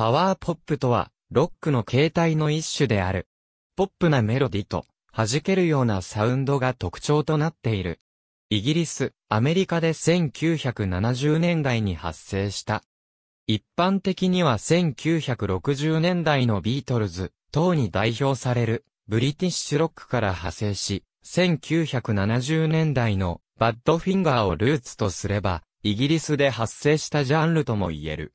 パワーポップとは、ロックの形態の一種である。ポップなメロディと、弾けるようなサウンドが特徴となっている。イギリス、アメリカで1970年代に発生した。一般的には1960年代のビートルズ等に代表されるブリティッシュロックから派生し、1970年代のバッドフィンガーをルーツとすれば、イギリスで発生したジャンルとも言える。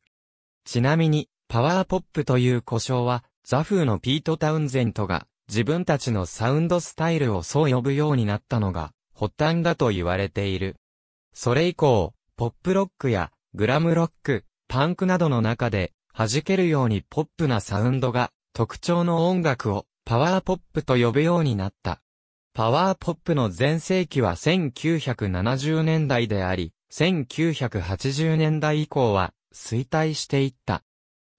ちなみに、パワーポップという呼称は、ザフーのピート・タウンゼントが自分たちのサウンドスタイルをそう呼ぶようになったのが発端だと言われている。それ以降、ポップロックやグラムロック、パンクなどの中で弾けるようにポップなサウンドが特徴の音楽をパワーポップと呼ぶようになった。パワーポップの前世紀は1970年代であり、1980年代以降は衰退していった。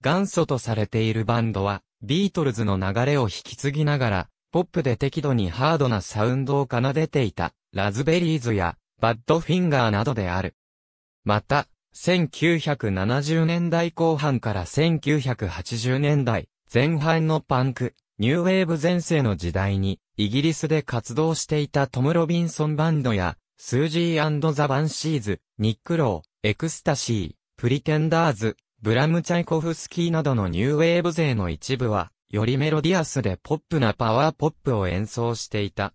元祖とされているバンドは、ビートルズの流れを引き継ぎながら、ポップで適度にハードなサウンドを奏でていた、ラズベリーズや、バッドフィンガーなどである。また、1970年代後半から1980年代前半のパンク、ニューウェーブ前世の時代に、イギリスで活動していたトム・ロビンソンバンドや、スージーザ・バンシーズ、ニック・ロー、エクスタシー、プリテンダーズ、ブラムチャイコフスキーなどのニューウェーブ勢の一部は、よりメロディアスでポップなパワーポップを演奏していた。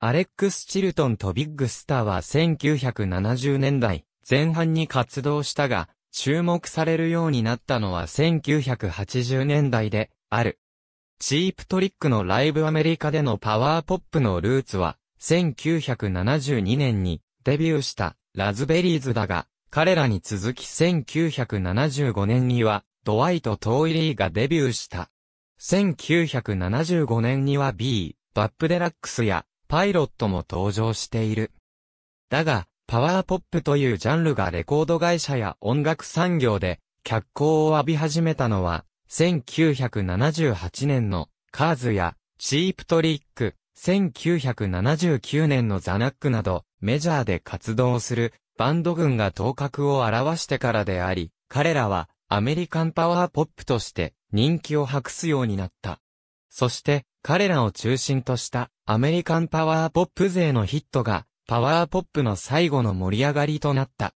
アレックス・チルトンとビッグスターは1970年代前半に活動したが、注目されるようになったのは1980年代である。チープトリックのライブアメリカでのパワーポップのルーツは、1972年にデビューしたラズベリーズだが、彼らに続き1975年には、ドワイト・トーイリーがデビューした。1975年には B、バップデラックスや、パイロットも登場している。だが、パワーポップというジャンルがレコード会社や音楽産業で脚光を浴び始めたのは、1978年のカーズやチープトリック、1979年のザナックなどメジャーで活動するバンド軍が頭角を現してからであり、彼らはアメリカンパワーポップとして人気を博すようになった。そして彼らを中心としたアメリカンパワーポップ勢のヒットがパワーポップの最後の盛り上がりとなった。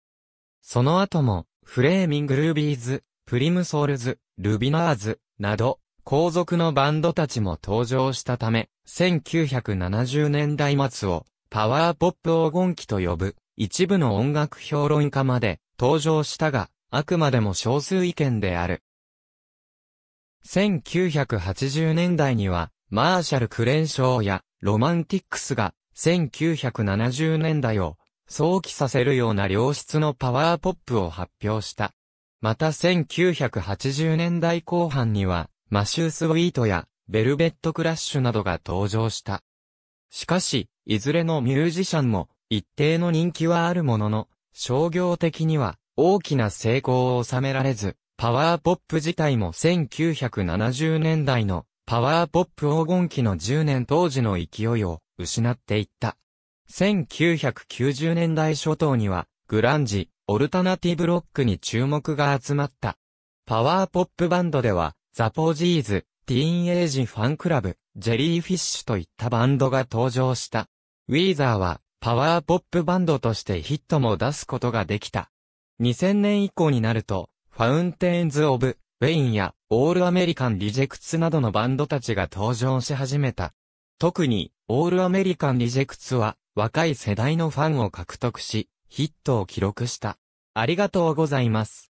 その後もフレーミングルービーズ、プリムソウルズ、ルビナーズなど後続のバンドたちも登場したため1970年代末をパワーポップ黄金期と呼ぶ。一部の音楽評論家まで登場したが、あくまでも少数意見である。1980年代には、マーシャル・クレンショーやロマンティックスが1970年代を想起させるような良質のパワーポップを発表した。また1980年代後半にはマシュース・ウィートやベルベット・クラッシュなどが登場した。しかし、いずれのミュージシャンも一定の人気はあるものの、商業的には大きな成功を収められず、パワーポップ自体も1970年代のパワーポップ黄金期の10年当時の勢いを失っていった。1990年代初頭にはグランジ、オルタナティブロックに注目が集まった。パワーポップバンドではザポジーズ、ティーンエイジファンクラブ、ジェリーフィッシュといったバンドが登場した。ウィーザーはパワーポップバンドとしてヒットも出すことができた。2000年以降になると、ファウンテンズ・オブ・ウェインや、オール・アメリカン・リジェクツなどのバンドたちが登場し始めた。特に、オール・アメリカン・リジェクツは、若い世代のファンを獲得し、ヒットを記録した。ありがとうございます。